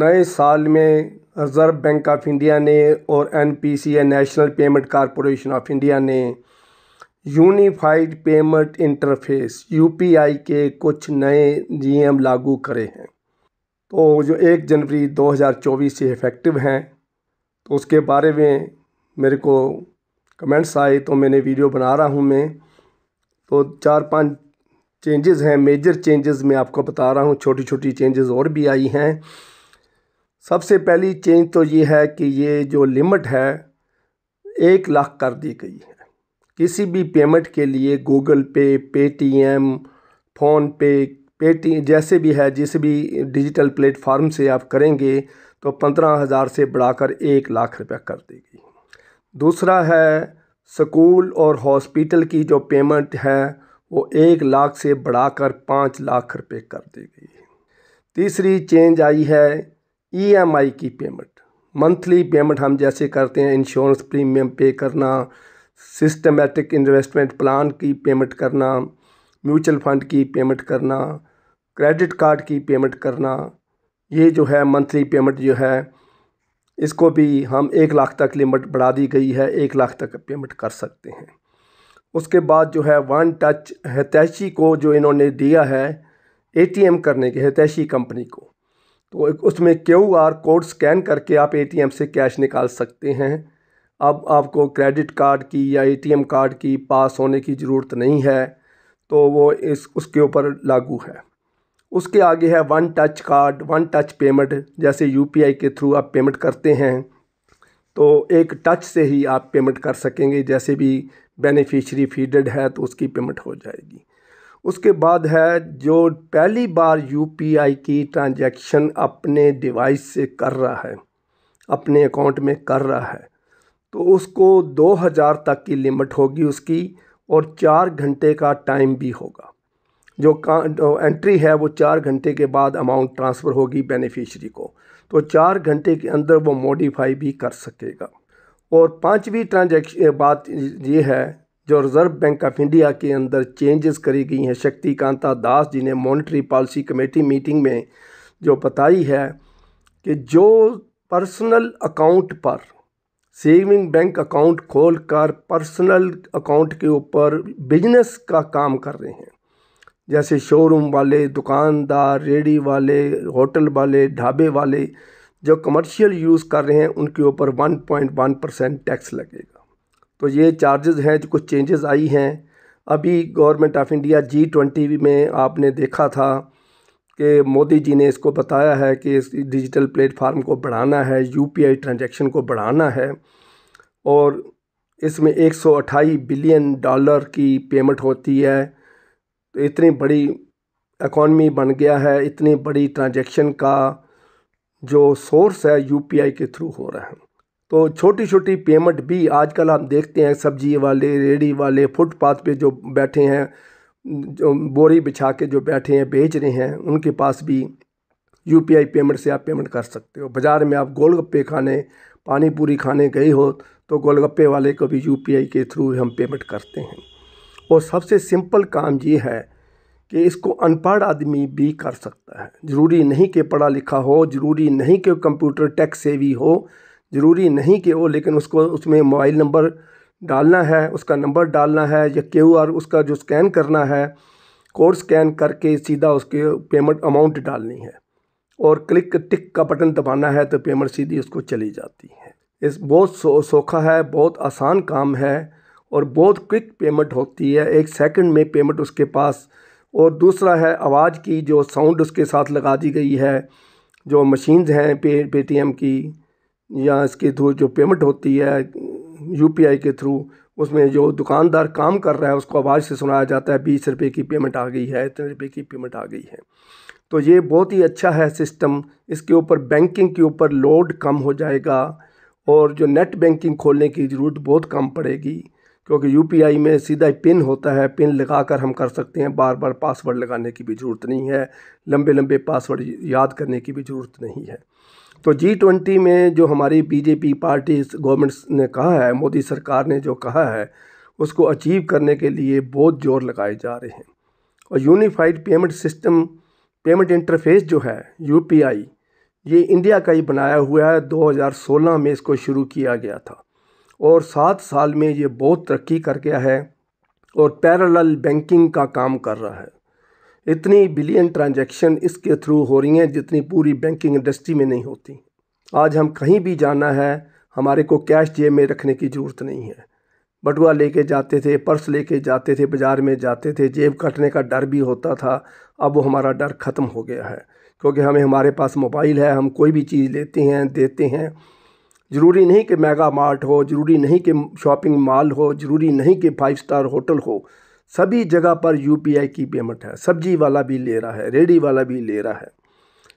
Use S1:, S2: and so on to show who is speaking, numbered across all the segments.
S1: نئے سال میں ریزرو بینک آف انڈیا نے اور N P C A National Payment Corporation of India نے unified payment interface U P I کے کچھ نئے جی ایم لاگو کرے ہیں تو جو ایک جنوری دو ہزار چوبیس سے افیکٹو ہیں تو اس کے بارے میں میرے کو کمنٹس آئے تو میں نے ویڈیو بنا رہا ہوں میں تو چار پانچ چینجز ہیں میجر چینجز میں آپ کو بتا رہا ہوں چھوٹی چھوٹی چینجز اور بھی آئی ہیں سب سے پہلی چینج تو یہ ہے کہ یہ جو لمٹ ہے ایک لاکھ کر دی گئی ہے کسی بھی پیمنٹ کے لیے گوگل پے پے ٹی ایم فون پے پے ٹی جیسے بھی ہے جس بھی ڈیجیٹل پلیٹ فارم سے آپ کریں گے تو پندرہ ہزار سے بڑھا کر ایک لاکھ روپے کر دی گئی دوسرا ہے سکول اور ہاسپیٹل کی جو پیمنٹ ہے وہ ایک لاکھ سے بڑھا کر پانچ لاکھ روپے کر دی گئی تیسری چینج آئی ہے ای ایم آئی کی پیمنٹ منتھلی پیمنٹ ہم جیسے کرتے ہیں انشورنس پریمیم پے کرنا سسٹمیٹک انویسٹمنٹ پلان کی پیمنٹ کرنا میوچل فنڈ کی پیمنٹ کرنا کریڈٹ کارڈ کی پیمنٹ کرنا یہ جو ہے منتھلی پیمنٹ جو ہے اس کو بھی ہم ایک لاکھ تک لیمٹ بڑھا دی گئی ہے ایک لاکھ تک پیمنٹ کر سکتے ہیں اس کے بعد جو ہے ون ٹچ ہتیشی کو جو انہوں نے دیا ہے اے ٹی ایم کرنے کے ہتیشی کمپنی کو تو اس میں کیو آر کوڈ اسکین کر کے آپ اے ٹی ایم سے کیش نکال سکتے ہیں اب آپ کو کریڈٹ کارڈ کی یا اے ٹی ایم کارڈ کی پاس ہونے کی ضرورت نہیں ہے تو وہ اس اس کے اوپر لاگو ہے اس کے آگے ہے one touch card one touch payment جیسے یو پی آئی کے تھرو آپ پیمنٹ کرتے ہیں تو ایک ٹچ سے ہی آپ پیمنٹ کر سکیں گے جیسے بھی بینیفیشری فیڈڈ ہے تو اس کی پیمنٹ ہو جائے گی اس کے بعد ہے جو پہلی بار یو پی آئی کی ٹرانجیکشن اپنے ڈیوائس سے کر رہا ہے اپنے اکاؤنٹ میں کر رہا ہے تو اس کو دو ہزار تک کی لمٹ ہوگی اس کی اور چار گھنٹے کا ٹائم بھی ہوگا جو انٹری ہے وہ چار گھنٹے کے بعد اماؤنٹ ٹرانسفر ہوگی بینیفیشری کو تو چار گھنٹے کے اندر وہ موڈیفائی بھی کر سکے گا اور پانچویں ٹرانجیکشن بات یہ ہے جو ریزرو بینک آف انڈیا کے اندر چینجز کری گئی ہیں شکتی کانتا داس جی نے مانیٹری پالیسی کمیٹی میٹنگ میں جو بتائی ہے کہ جو پرسنل اکاؤنٹ پر سیونگ بینک اکاؤنٹ کھول کر پرسنل اکاؤنٹ کے اوپر بجنس کا کام کر رہے ہیں جیسے شو روم والے دکاندار ریڈی والے ہوٹل والے ڈھابے والے جو کمرشیل یوز کر رہے ہیں ان کے اوپر one point one percent tax لگے گا تو یہ چارجز ہیں جو کچھ چینجز آئی ہیں ابھی government of India G twenty میں آپ نے دیکھا تھا کہ مودی جی نے اس کو بتایا ہے کہ اس ڈیجیٹل پلیٹ فارم کو بڑھانا ہے یو پی آئی ٹرانجیکشن کو بڑھانا ہے اور اس میں ایک سو اٹھائی بلین ڈالر کی پیمنٹ ہوتی ہے تو اتنی بڑی اکانومی بن گیا ہے اتنی بڑی ٹرانجیکشن کا جو سورس ہے یو پی آئی کے تھرو ہو رہا ہے تو چھوٹی چھوٹی پیمنٹ بھی آج کل ہم دیکھتے ہیں سبزی والے ریڑھی والے فٹ پاتھ پہ جو بیٹھے ہیں جو بوری بچھا کے جو بیٹھے ہیں بیچ رہے ہیں ان کے پاس بھی یو پی آئی پیمنٹ سے آپ پیمنٹ کر سکتے ہو بازار میں آپ گول گپے کھانے پانی پوری کھانے گئے ہو تو گول گپے والے کو بھی یو پی آئی کے تھرو ہم پیمنٹ کرتے ہیں اور سب سے سمپل کام یہ ہے کہ اس کو ان پڑھ آدمی بھی کر سکتا ہے ضروری نہیں کہ پڑھا لکھا ہو ضروری نہیں کہ کمپیوٹر ٹیکس سیوی ہو ضروری نہیں کہ وہ لیکن اس کو اس میں موبائل نمبر ڈالنا ہے اس کا نمبر ڈالنا ہے یا کیو آر اس کا جو اسکین کرنا ہے کوڈ اسکین کر کے سیدھا اس کے پیمنٹ اماؤنٹ ڈالنی ہے اور کلک ٹک کا بٹن دبانا ہے تو پیمنٹ سیدھی اس کو چلی جاتی ہے اس بہت سو سوکھا ہے بہت آسان کام ہے اور بہت کوئک پیمنٹ ہوتی ہے ایک سیکنڈ میں پیمنٹ اس کے پاس اور دوسرا ہے آواز کی جو ساؤنڈ اس کے ساتھ لگا دی گئی ہے جو مشینز ہیں پے پے ٹی ایم کی یا اس کے تھرو جو پیمنٹ ہوتی ہے یو پی آئی کے تھرو اس میں جو دکاندار کام کر رہا ہے اس کو آواز سے سنایا جاتا ہے بیس روپے کی پیمنٹ آ گئی ہے اتنے روپے کی پیمنٹ آ گئی ہے تو یہ بہت ہی اچھا ہے سسٹم اس کے اوپر بینکنگ کے اوپر لوڈ کم ہو جائے گا اور جو نیٹ بینکنگ کھولنے کی ضرورت بہت کم پڑے گی کیونکہ یو پی آئی میں سیدھا پن ہوتا ہے پن لگا کر ہم کر سکتے ہیں بار بار پاسورڈ لگانے کی بھی ضرورت نہیں ہے لمبے لمبے پاسورڈ یاد کرنے کی بھی ضرورت نہیں ہے تو جی ٹوینٹی میں جو ہماری B J P parties governments نے کہا ہے مودی سرکار نے جو کہا ہے اس کو اچیو کرنے کے لیے بہت زور لگائے جا رہے ہیں اور unified payment system payment interface جو ہے یو پی آئی یہ انڈیا کا ہی بنایا ہوا ہے دو ہزار سولہ میں اس کو شروع کیا گیا تھا اور سات سال میں یہ بہت ترقی کر گیا ہے اور پیرالل بینکنگ کا کام کر رہا ہے اتنی بلین ٹرانجیکشن اس کے تھرو ہو رہی ہیں جتنی پوری بینکنگ انڈسٹری میں نہیں ہوتی آج ہم کہیں بھی جانا ہے ہمارے کو کیش جیب میں رکھنے کی ضرورت نہیں ہے بٹوا لے کے جاتے تھے پرس لے کے جاتے تھے بازار میں جاتے تھے جیب کٹنے کا ڈر بھی ہوتا تھا اب وہ ہمارا ڈر ختم ہو گیا ہے کیونکہ ہمیں ہمارے پاس موبائل ہے ہم کوئی بھی چیز لیتے ہیں دیتے ہیں ضروری نہیں کہ میگا مارٹ ہو ضروری نہیں کہ شاپنگ مال ہو ضروری نہیں کہ فائیو سٹار ہوٹل ہو سبھی جگہ پر یو پی آئی کی پیمنٹ ہے سبزی والا بھی لے رہا ہے ریڈی والا بھی لے رہا ہے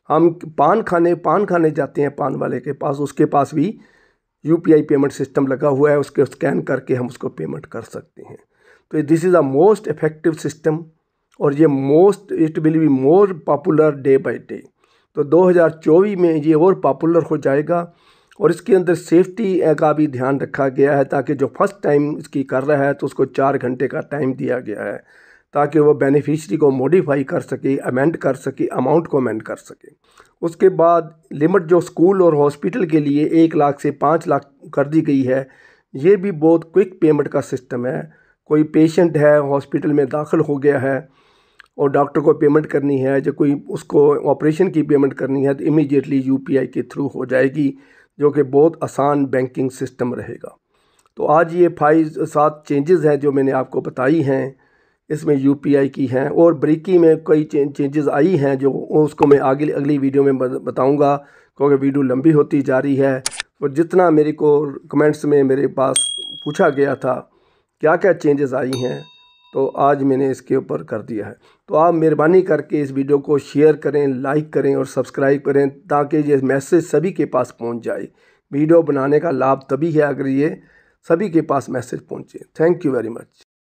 S1: ہم پان کھانے پان کھانے جاتے ہیں پان والے کے پاس اس کے پاس بھی U P I payment system لگا ہوا ہے اس کے اسکین کر کے ہم اس کو پیمنٹ کر سکتے ہیں تو this is a most effective system اور یہ most it will be more popular day by day تو دو ہزار چوبیس میں یہ اور پاپولر ہو جائے گا اور اس کے اندر سیفٹی کا بھی دھیان رکھا گیا ہے تاکہ جو فسٹ ٹائم اس کی کر رہا ہے تو اس کو چار گھنٹے کا ٹائم دیا گیا ہے تاکہ وہ بینیفیشری کو موڈیفائی کر سکے امینڈ کر سکے اماؤنٹ کو امینڈ کر سکے اس کے بعد لمٹ جو اسکول اور ہاسپٹل کے لیے ایک لاکھ سے پانچ لاکھ کر دی گئی ہے یہ بھی بہت کوئک پیمنٹ کا سسٹم ہے کوئی پیشنٹ ہے ہاسپٹل میں داخل ہو گیا ہے اور ڈاکٹر کو پیمنٹ کرنی ہے جو کوئی اس کو آپریشن کی پیمنٹ کرنی ہے تو امیجیٹلی یو پی آئی کے تھرو ہو جائے گی جو کہ بہت آسان بینکنگ سسٹم رہے گا تو آج یہ فائیو سات چینجز ہیں جو میں نے آپ کو بتائی ہیں اس میں یو پی آئی کی ہیں اور بریکی میں کئی چینجز آئی ہیں جو اس کو میں آگے اگلی ویڈیو میں بتاؤں گا کیونکہ ویڈیو لمبی ہوتی جا رہی ہے اور جتنا میری کو کمنٹس میں میرے پاس پوچھا گیا تھا کیا کیا چینجز آئی ہیں تو آج میں نے اس کے اوپر کر دیا ہے تو آپ مہربانی کر کے اس ویڈیو کو شیئر کریں لائک کریں اور سبسکرائب کریں تاکہ یہ میسج سبھی کے پاس پہنچ جائے ویڈیو بنانے کا لابھ تبھی ہے اگر یہ سبھی کے پاس میسج پہنچے تھینک یو ویری مچ